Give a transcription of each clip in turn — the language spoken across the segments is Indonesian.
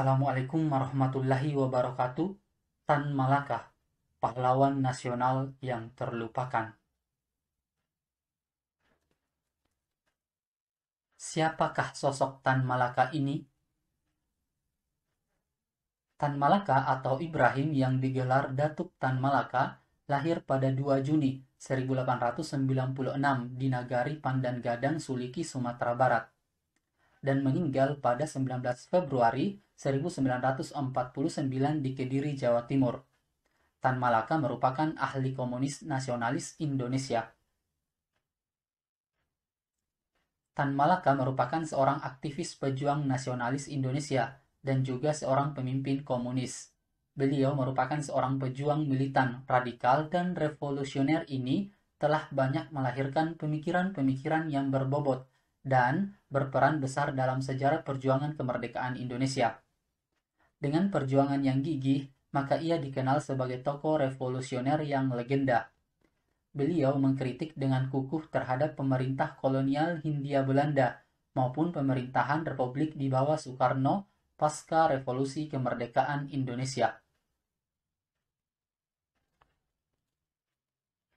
Assalamualaikum warahmatullahi wabarakatuh. Tan Malaka, pahlawan nasional yang terlupakan. Siapakah sosok Tan Malaka ini? Tan Malaka atau Ibrahim yang digelar Datuk Tan Malaka lahir pada 2 Juni 1896 di Nagari Pandan Gadang, Suliki, Sumatera Barat dan meninggal pada 19 Februari 1949 di Kediri, Jawa Timur. Tan Malaka merupakan ahli komunis nasionalis Indonesia. Tan Malaka merupakan seorang aktivis pejuang nasionalis Indonesia dan juga seorang pemimpin komunis. Beliau merupakan seorang pejuang militan, radikal, dan revolusioner ini telah banyak melahirkan pemikiran-pemikiran yang berbobot dan berperan besar dalam sejarah perjuangan kemerdekaan Indonesia. Dengan perjuangan yang gigih, maka ia dikenal sebagai tokoh revolusioner yang legenda. Beliau mengkritik dengan kukuh terhadap pemerintah kolonial Hindia Belanda maupun pemerintahan republik di bawah Soekarno pasca revolusi kemerdekaan Indonesia.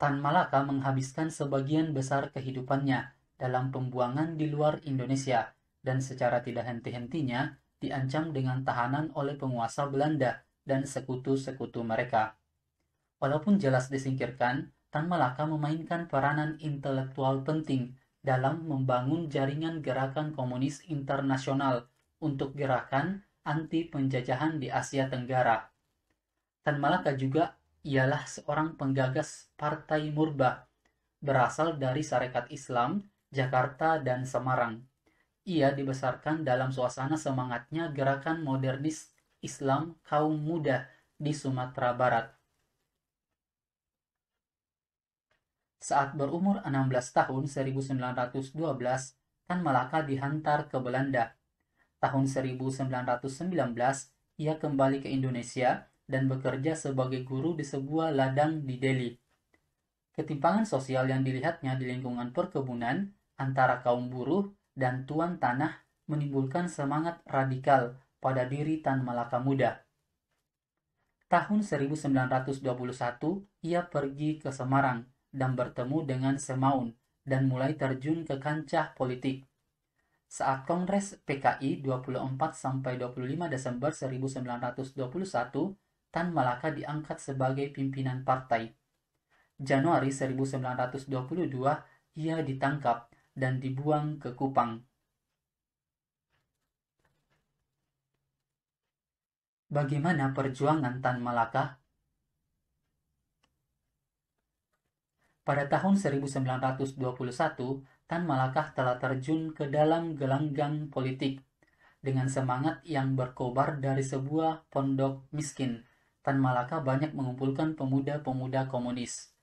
Tan Malaka menghabiskan sebagian besar kehidupannya dalam pembuangan di luar Indonesia dan secara tidak henti-hentinya diancam dengan tahanan oleh penguasa Belanda dan sekutu-sekutu mereka. Walaupun jelas disingkirkan, Tan Malaka memainkan peranan intelektual penting dalam membangun jaringan gerakan komunis internasional untuk gerakan anti penjajahan di Asia Tenggara. Tan Malaka juga ialah seorang penggagas Partai Murba, berasal dari Sarekat Islam, Jakarta, dan Semarang ia dibesarkan dalam suasana semangatnya gerakan modernis Islam kaum muda di Sumatera Barat. Saat berumur 16 tahun 1912, Tan Malaka dihantar ke Belanda. Tahun 1919, ia kembali ke Indonesia dan bekerja sebagai guru di sebuah ladang di Delhi. Ketimpangan sosial yang dilihatnya di lingkungan perkebunan antara kaum buruh dan tuan tanah menimbulkan semangat radikal pada diri Tan Malaka Muda. Tahun 1921, ia pergi ke Semarang dan bertemu dengan Semaun dan mulai terjun ke kancah politik. Saat Kongres PKI 24-25 Desember 1921, Tan Malaka diangkat sebagai pimpinan partai. Januari 1922, ia ditangkap dan dibuang ke Kupang. Bagaimana perjuangan Tan Malaka? Pada tahun 1921, Tan Malaka telah terjun ke dalam gelanggang politik. Dengan semangat yang berkobar dari sebuah pondok miskin, Tan Malaka banyak mengumpulkan pemuda-pemuda komunis.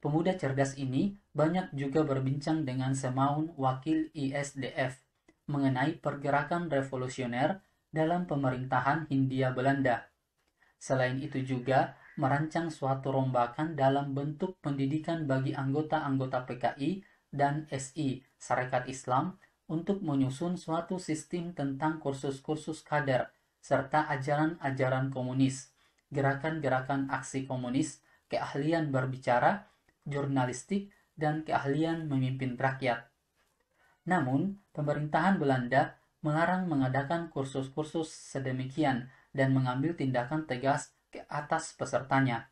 Pemuda cerdas ini banyak juga berbincang dengan Semaun wakil ISDF mengenai pergerakan revolusioner dalam pemerintahan Hindia Belanda. Selain itu juga merancang suatu rombakan dalam bentuk pendidikan bagi anggota-anggota PKI dan SI, Sarekat Islam, untuk menyusun suatu sistem tentang kursus-kursus kader serta ajaran-ajaran komunis, gerakan-gerakan aksi komunis, keahlian berbicara, jurnalistik, dan keahlian memimpin rakyat. Namun, pemerintahan Belanda melarang mengadakan kursus-kursus sedemikian dan mengambil tindakan tegas ke atas pesertanya.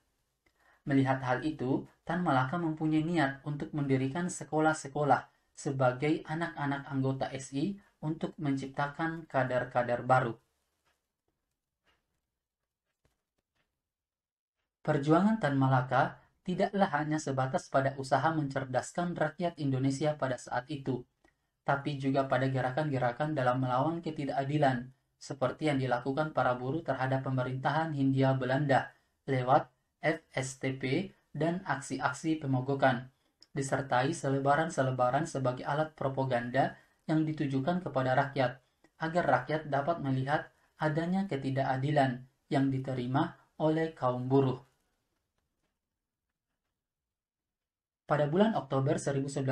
Melihat hal itu, Tan Malaka mempunyai niat untuk mendirikan sekolah-sekolah sebagai anak-anak anggota SI untuk menciptakan kader-kader baru. Perjuangan Tan Malaka tidaklah hanya sebatas pada usaha mencerdaskan rakyat Indonesia pada saat itu, tapi juga pada gerakan-gerakan dalam melawan ketidakadilan, seperti yang dilakukan para buruh terhadap pemerintahan Hindia Belanda lewat FSTP dan aksi-aksi pemogokan, disertai selebaran-selebaran sebagai alat propaganda yang ditujukan kepada rakyat, agar rakyat dapat melihat adanya ketidakadilan yang diterima oleh kaum buruh. Pada bulan Oktober 1921,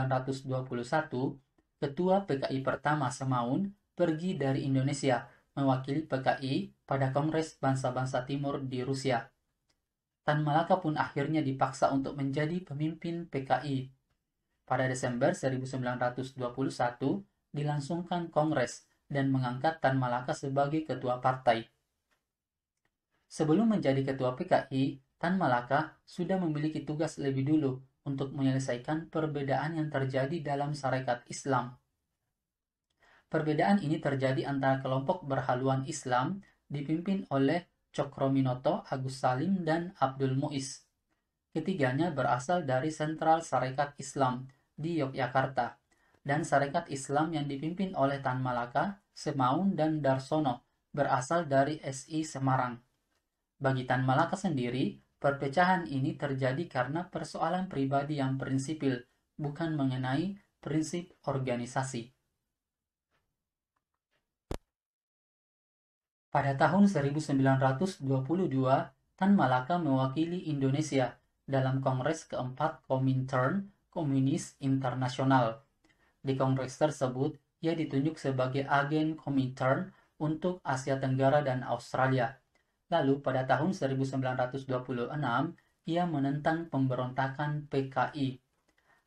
Ketua PKI pertama Semaun pergi dari Indonesia mewakili PKI pada Kongres Bangsa-Bangsa Timur di Rusia. Tan Malaka pun akhirnya dipaksa untuk menjadi pemimpin PKI. Pada Desember 1921, dilangsungkan Kongres dan mengangkat Tan Malaka sebagai ketua partai. Sebelum menjadi ketua PKI, Tan Malaka sudah memiliki tugas lebih dulu untuk menyelesaikan perbedaan yang terjadi dalam syarikat Islam. Perbedaan ini terjadi antara kelompok berhaluan Islam dipimpin oleh Cokrominoto, Agus Salim, dan Abdul Muiz. Ketiganya berasal dari Sentral Sarekat Islam di Yogyakarta dan Sarekat Islam yang dipimpin oleh Tan Malaka, Semaun, dan Darsono berasal dari SI Semarang. Bagi Tan Malaka sendiri, Perpecahan ini terjadi karena persoalan pribadi yang prinsipil, bukan mengenai prinsip organisasi. Pada tahun 1922, Tan Malaka mewakili Indonesia dalam Kongres keempat Komintern Komunis Internasional. Di kongres tersebut, ia ditunjuk sebagai agen Komintern untuk Asia Tenggara dan Australia. Lalu pada tahun 1926, ia menentang pemberontakan PKI.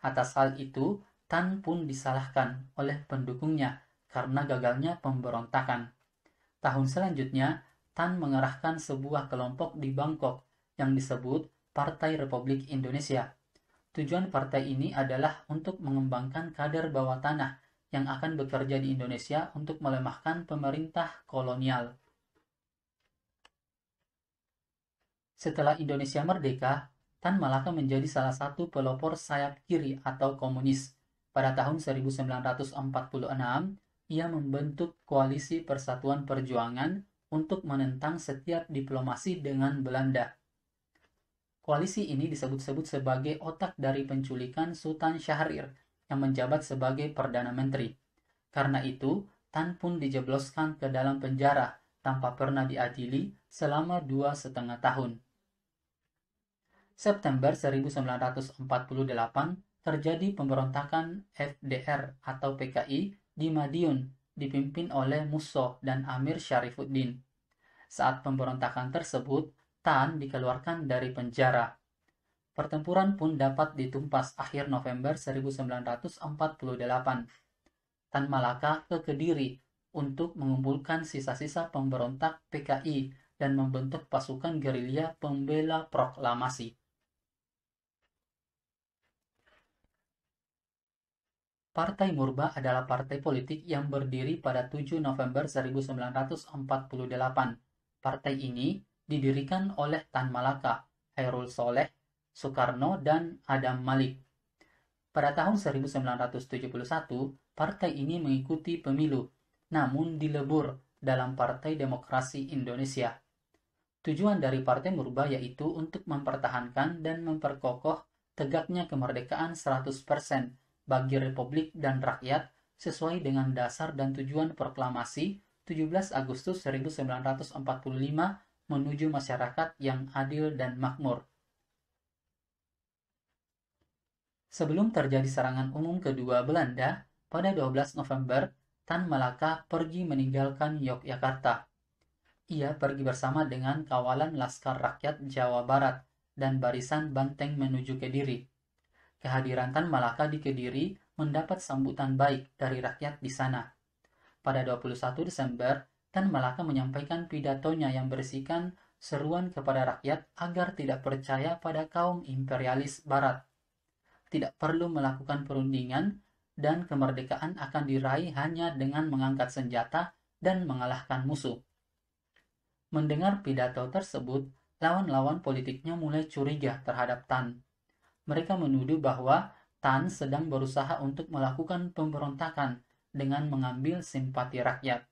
Atas hal itu, Tan pun disalahkan oleh pendukungnya karena gagalnya pemberontakan. Tahun selanjutnya, Tan mengerahkan sebuah kelompok di Bangkok yang disebut Partai Republik Indonesia. Tujuan partai ini adalah untuk mengembangkan kader bawah tanah yang akan bekerja di Indonesia untuk melemahkan pemerintah kolonial. Setelah Indonesia merdeka, Tan Malaka menjadi salah satu pelopor sayap kiri atau komunis. Pada tahun 1946, ia membentuk Koalisi Persatuan Perjuangan untuk menentang setiap diplomasi dengan Belanda. Koalisi ini disebut-sebut sebagai otak dari penculikan Sultan Syahrir yang menjabat sebagai Perdana Menteri. Karena itu, Tan pun dijebloskan ke dalam penjara tanpa pernah diadili selama dua setengah tahun. September 1948 terjadi pemberontakan FDR atau PKI di Madiun dipimpin oleh Musso dan Amir Syarifuddin. Saat pemberontakan tersebut, Tan dikeluarkan dari penjara. Pertempuran pun dapat ditumpas akhir November 1948. Tan Malaka ke Kediri untuk mengumpulkan sisa-sisa pemberontak PKI dan membentuk pasukan gerilya pembela proklamasi. Partai Murba adalah partai politik yang berdiri pada 7 November 1948. Partai ini didirikan oleh Tan Malaka, Hairul Soleh, Soekarno, dan Adam Malik. Pada tahun 1971, partai ini mengikuti pemilu, namun dilebur dalam Partai Demokrasi Indonesia. Tujuan dari Partai Murba yaitu untuk mempertahankan dan memperkokoh tegaknya kemerdekaan 100% bagi Republik dan rakyat sesuai dengan dasar dan tujuan proklamasi 17 Agustus 1945 menuju masyarakat yang adil dan makmur. Sebelum terjadi serangan umum kedua Belanda, pada 12 November, Tan Malaka pergi meninggalkan Yogyakarta. Ia pergi bersama dengan kawalan Laskar Rakyat Jawa Barat dan barisan banteng menuju Kediri. Kehadiran Tan Malaka di Kediri mendapat sambutan baik dari rakyat di sana. Pada 21 Desember, Tan Malaka menyampaikan pidatonya yang berisikan seruan kepada rakyat agar tidak percaya pada kaum imperialis barat. Tidak perlu melakukan perundingan dan kemerdekaan akan diraih hanya dengan mengangkat senjata dan mengalahkan musuh. Mendengar pidato tersebut, lawan-lawan politiknya mulai curiga terhadap Tan. Mereka menuduh bahwa Tan sedang berusaha untuk melakukan pemberontakan dengan mengambil simpati rakyat.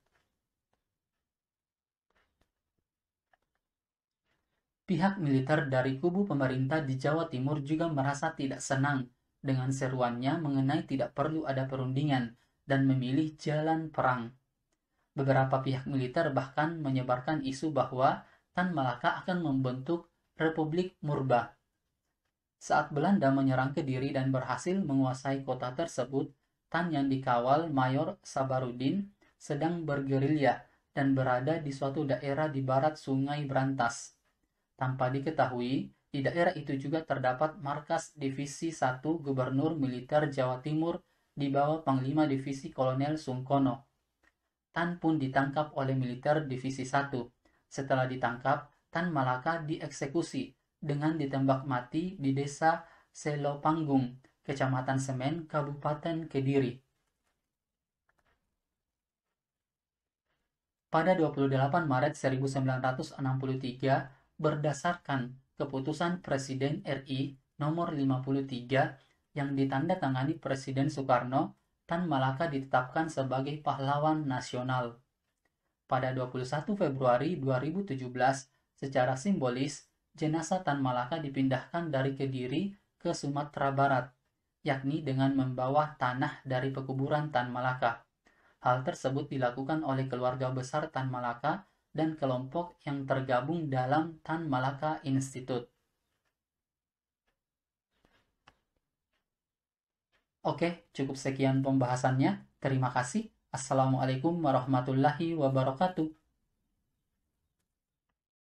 Pihak militer dari kubu pemerintah di Jawa Timur juga merasa tidak senang dengan seruannya mengenai tidak perlu ada perundingan dan memilih jalan perang. Beberapa pihak militer bahkan menyebarkan isu bahwa Tan Malaka akan membentuk Republik Murba saat Belanda menyerang Kediri dan berhasil menguasai kota tersebut, Tan yang dikawal Mayor Sabarudin sedang bergerilya dan berada di suatu daerah di barat Sungai Brantas. Tanpa diketahui, di daerah itu juga terdapat markas Divisi 1 Gubernur Militer Jawa Timur di bawah Panglima Divisi Kolonel Sungkono. Tan pun ditangkap oleh militer Divisi 1. Setelah ditangkap, Tan Malaka dieksekusi dengan ditembak mati di desa Selopanggung, Kecamatan Semen, Kabupaten Kediri. Pada 28 Maret 1963, berdasarkan keputusan Presiden RI nomor 53 yang ditandatangani Presiden Soekarno, Tan Malaka ditetapkan sebagai pahlawan nasional. Pada 21 Februari 2017, secara simbolis, jenazah Tan Malaka dipindahkan dari Kediri ke Sumatera Barat, yakni dengan membawa tanah dari pekuburan Tan Malaka. Hal tersebut dilakukan oleh keluarga besar Tan Malaka dan kelompok yang tergabung dalam Tan Malaka Institute. Oke, cukup sekian pembahasannya. Terima kasih. Assalamualaikum warahmatullahi wabarakatuh.